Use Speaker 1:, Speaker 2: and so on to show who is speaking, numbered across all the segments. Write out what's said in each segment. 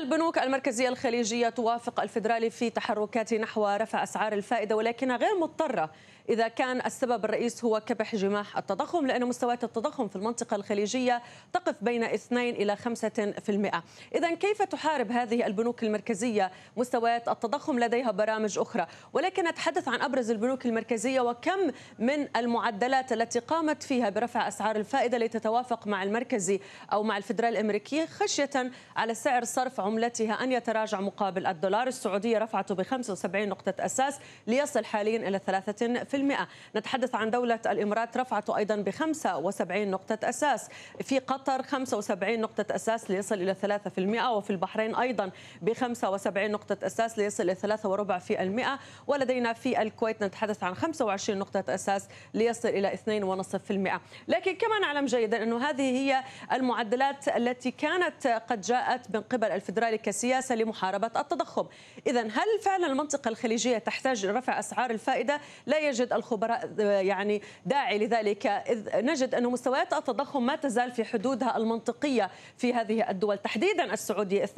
Speaker 1: البنوك المركزية الخليجية توافق الفدرالي في تحركات نحو رفع أسعار الفائدة ولكنها غير مضطرة إذا كان السبب الرئيس هو كبح جماح التضخم لأن مستويات التضخم في المنطقة الخليجية تقف بين 2 إلى 5% إذا كيف تحارب هذه البنوك المركزية مستويات التضخم لديها برامج أخرى ولكن نتحدث عن أبرز البنوك المركزية وكم من المعدلات التي قامت فيها برفع أسعار الفائدة لتتوافق مع المركزي أو مع الفدرال الأمريكي خشية على سعر صرف عملتها أن يتراجع مقابل الدولار السعودية رفعته ب 75 نقطة أساس ليصل حاليا إلى 3 نتحدث عن دولة الإمارات رفعت أيضا ب 75 نقطة أساس في قطر 75 نقطة أساس ليصل إلى 3% وفي البحرين أيضا ب 75 نقطة أساس ليصل إلى 3.4% ولدينا في الكويت نتحدث عن 25 نقطة أساس ليصل إلى 2.5% لكن كما نعلم جيدا أن هذه هي المعدلات التي كانت قد جاءت من قبل الفدرالي كسياسة لمحاربة التضخم إذا هل فعلا المنطقة الخليجية تحتاج لرفع أسعار الفائدة لا يجب يجد الخبراء يعني داعي لذلك إذ نجد أن مستويات التضخم ما تزال في حدودها المنطقية في هذه الدول تحديدا السعودية 2.3%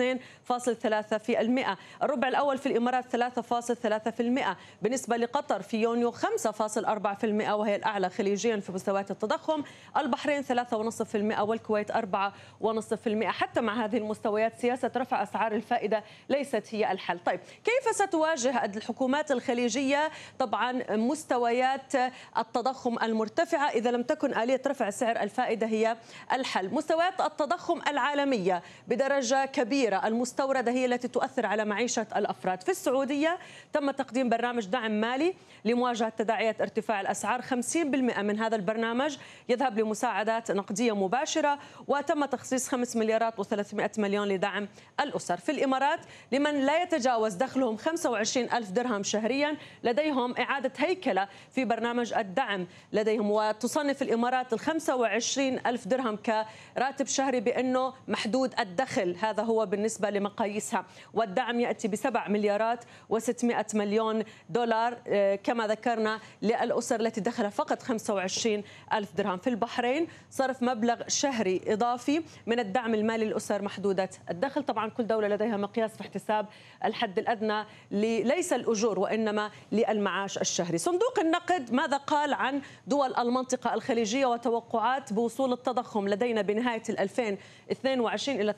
Speaker 1: الربع الأول في الإمارات 3.3% بالنسبة لقطر في يونيو 5.4% وهي الأعلى خليجيا في مستويات التضخم البحرين 3.5% والكويت 4.5% حتى مع هذه المستويات سياسة رفع أسعار الفائدة ليست هي الحل طيب كيف ستواجه الحكومات الخليجية طبعا مستوى مستويات التضخم المرتفعة إذا لم تكن آلية رفع سعر الفائدة هي الحل مستويات التضخم العالمية بدرجة كبيرة المستوردة هي التي تؤثر على معيشة الأفراد في السعودية تم تقديم برنامج دعم مالي لمواجهة تداعيات ارتفاع الأسعار 50% من هذا البرنامج يذهب لمساعدات نقدية مباشرة وتم تخصيص 5 مليارات و300 مليون لدعم الأسر في الإمارات لمن لا يتجاوز دخلهم 25 ألف درهم شهريا لديهم إعادة هيكلة في برنامج الدعم لديهم وتصنف الإمارات ال 25 ألف درهم كراتب شهري بأنه محدود الدخل هذا هو بالنسبة لمقاييسها والدعم يأتي ب 7 مليارات و600 مليون دولار آه، كما ذكرنا للأسر التي دخلها فقط 25 ألف درهم في البحرين صرف مبلغ شهري إضافي من الدعم المالي للأسر محدودة الدخل طبعا كل دولة لديها مقياس في احتساب الحد الأدنى ليس الأجور وإنما للمعاش الشهري صندوق سوق النقد ماذا قال عن دول المنطقة الخليجية وتوقعات بوصول التضخم لدينا بنهاية 2022 إلى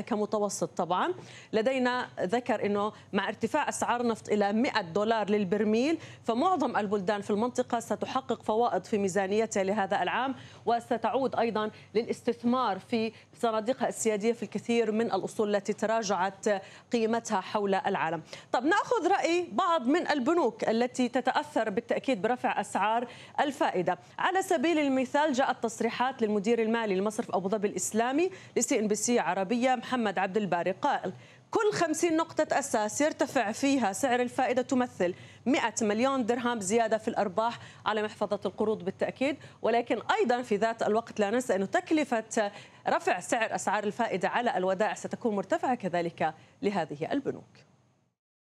Speaker 1: 3.1% كمتوسط طبعا لدينا ذكر أنه مع ارتفاع أسعار النفط إلى 100 دولار للبرميل فمعظم البلدان في المنطقة ستحقق فوائد في ميزانيتها لهذا العام وستعود أيضا للاستثمار في صناديقها السيادية في الكثير من الأصول التي تراجعت قيمتها حول العالم طب نأخذ رأي بعض من البنوك التي تتعامل تتأثر بالتأكيد برفع أسعار الفائدة على سبيل المثال جاءت تصريحات للمدير المالي لمصرف أبو ظبي الإسلامي لسي إن بي سي عربية محمد عبد الباري قائل كل 50 نقطة أساس يرتفع فيها سعر الفائدة تمثل 100 مليون درهم زيادة في الأرباح على محفظة القروض بالتأكيد ولكن أيضا في ذات الوقت لا ننسى أن تكلفة رفع سعر أسعار الفائدة على الودائع ستكون مرتفعة كذلك لهذه البنوك